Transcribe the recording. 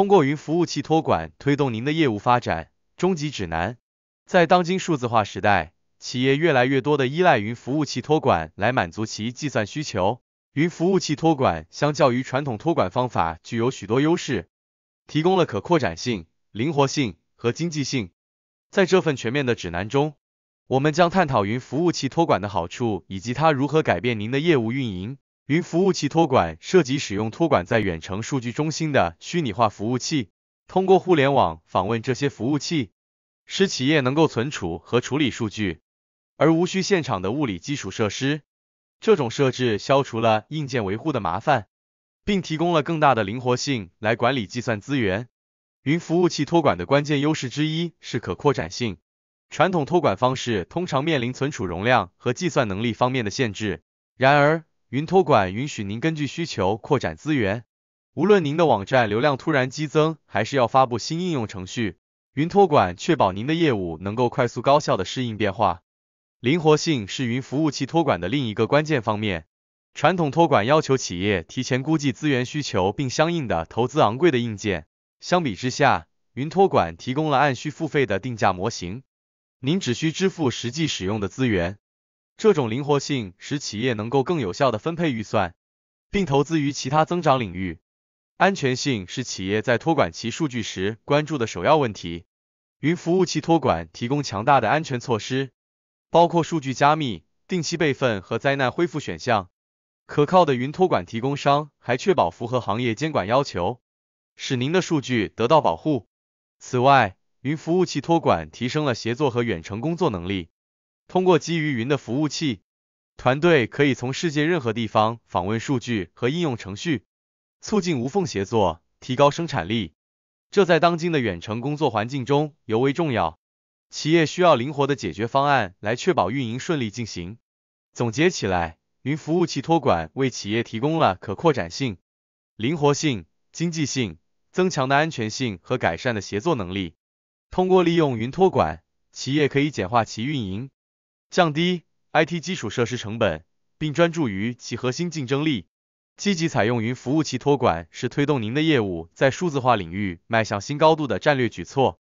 通过云服务器托管推动您的业务发展终极指南。在当今数字化时代，企业越来越多的依赖云服务器托管来满足其计算需求。云服务器托管相较于传统托管方法具有许多优势，提供了可扩展性、灵活性和经济性。在这份全面的指南中，我们将探讨云服务器托管的好处以及它如何改变您的业务运营。云服务器托管涉及使用托管在远程数据中心的虚拟化服务器，通过互联网访问这些服务器，使企业能够存储和处理数据，而无需现场的物理基础设施。这种设置消除了硬件维护的麻烦，并提供了更大的灵活性来管理计算资源。云服务器托管的关键优势之一是可扩展性。传统托管方式通常面临存储容量和计算能力方面的限制，然而。云托管允许您根据需求扩展资源，无论您的网站流量突然激增，还是要发布新应用程序，云托管确保您的业务能够快速高效的适应变化。灵活性是云服务器托管的另一个关键方面。传统托管要求企业提前估计资源需求，并相应的投资昂贵的硬件。相比之下，云托管提供了按需付费的定价模型，您只需支付实际使用的资源。这种灵活性使企业能够更有效的分配预算，并投资于其他增长领域。安全性是企业在托管其数据时关注的首要问题。云服务器托管提供强大的安全措施，包括数据加密、定期备份和灾难恢复选项。可靠的云托管提供商还确保符合行业监管要求，使您的数据得到保护。此外，云服务器托管提升了协作和远程工作能力。通过基于云的服务器，团队可以从世界任何地方访问数据和应用程序，促进无缝协作，提高生产力。这在当今的远程工作环境中尤为重要。企业需要灵活的解决方案来确保运营顺利进行。总结起来，云服务器托管为企业提供了可扩展性、灵活性、经济性、增强的安全性和改善的协作能力。通过利用云托管，企业可以简化其运营。降低 IT 基础设施成本，并专注于其核心竞争力，积极采用云服务器托管，是推动您的业务在数字化领域迈向新高度的战略举措。